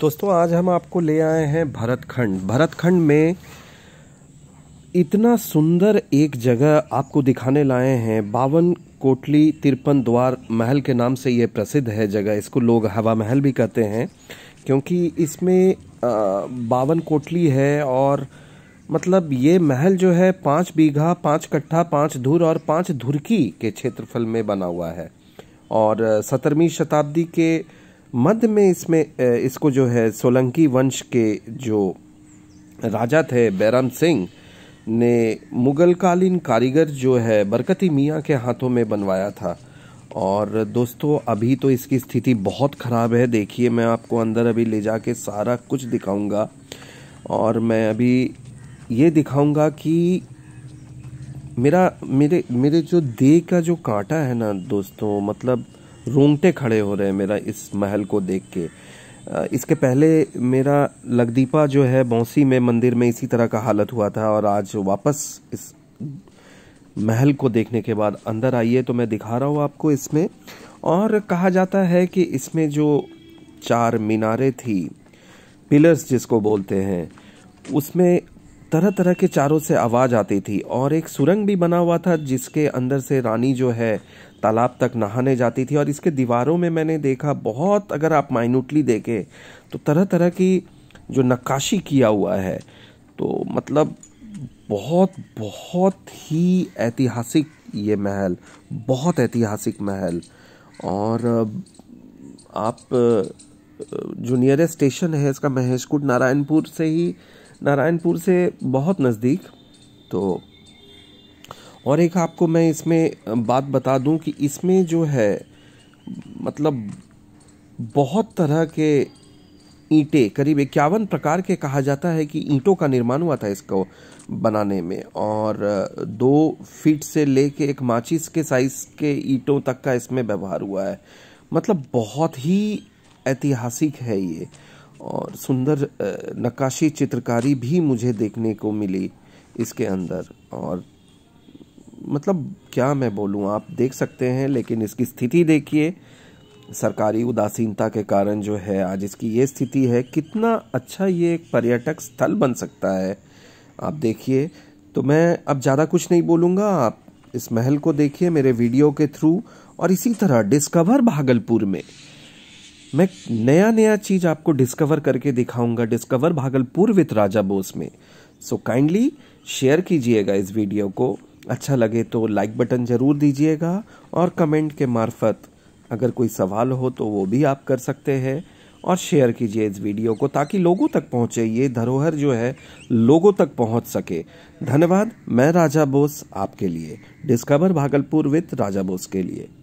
दोस्तों आज हम आपको ले आए हैं भरतखंड भरतखंड में इतना सुंदर एक जगह आपको दिखाने लाए हैं बावन कोटली तिरपन द्वार महल के नाम से ये प्रसिद्ध है जगह इसको लोग हवा महल भी कहते हैं क्योंकि इसमें बावन कोटली है और मतलब ये महल जो है पाँच बीघा पाँच कट्ठा पाँच धुर और पाँच धुरकी के क्षेत्रफल में बना हुआ है और सत्रहवीं शताब्दी के मध्य में इसमें इसको जो है सोलंकी वंश के जो राजा थे बैराम सिंह ने मुग़ल कालीन कारीगर जो है बरकती मियाँ के हाथों में बनवाया था और दोस्तों अभी तो इसकी स्थिति बहुत ख़राब है देखिए मैं आपको अंदर अभी ले जा के सारा कुछ दिखाऊंगा और मैं अभी ये दिखाऊंगा कि मेरा मेरे मेरे जो देह का जो कांटा है ना दोस्तों मतलब रोंगटे खड़े हो रहे हैं मेरा इस महल को देख के इसके पहले मेरा लगदीपा जो है बौसी में मंदिर में इसी तरह का हालत हुआ था और आज वापस इस महल को देखने के बाद अंदर आइए तो मैं दिखा रहा हूँ आपको इसमें और कहा जाता है कि इसमें जो चार मीनारे थी पिलर्स जिसको बोलते हैं उसमें तरह तरह के चारों से आवाज़ आती थी और एक सुरंग भी बना हुआ था जिसके अंदर से रानी जो है तालाब तक नहाने जाती थी और इसके दीवारों में मैंने देखा बहुत अगर आप माइन्यूटली देखें तो तरह तरह की जो नक्काशी किया हुआ है तो मतलब बहुत बहुत ही ऐतिहासिक ये महल बहुत ऐतिहासिक महल और आप जो नियरेस्ट स्टेशन है इसका महेशकुट नारायणपुर से ही नारायणपुर से बहुत नज़दीक तो और एक आपको मैं इसमें बात बता दूं कि इसमें जो है मतलब बहुत तरह के ईंटें करीब इक्यावन प्रकार के कहा जाता है कि ईंटों का निर्माण हुआ था इसको बनाने में और दो फीट से लेके एक माचिस के साइज के ईंटों तक का इसमें व्यवहार हुआ है मतलब बहुत ही ऐतिहासिक है ये और सुंदर नक्काशी चित्रकारी भी मुझे देखने को मिली इसके अंदर और मतलब क्या मैं बोलूँ आप देख सकते हैं लेकिन इसकी स्थिति देखिए सरकारी उदासीनता के कारण जो है आज इसकी ये स्थिति है कितना अच्छा ये एक पर्यटक स्थल बन सकता है आप देखिए तो मैं अब ज़्यादा कुछ नहीं बोलूँगा आप इस महल को देखिए मेरे वीडियो के थ्रू और इसी तरह डिस्कवर भागलपुर में मैं नया नया चीज़ आपको डिस्कवर करके दिखाऊंगा डिस्कवर भागलपुर विथ राजा बोस में सो काइंडली शेयर कीजिएगा इस वीडियो को अच्छा लगे तो लाइक बटन ज़रूर दीजिएगा और कमेंट के मार्फत अगर कोई सवाल हो तो वो भी आप कर सकते हैं और शेयर कीजिए इस वीडियो को ताकि लोगों तक पहुंचे ये धरोहर जो है लोगों तक पहुंच सके धन्यवाद मैं राजा बोस आपके लिए डिस्कवर भागलपुर विद राजा बोस के लिए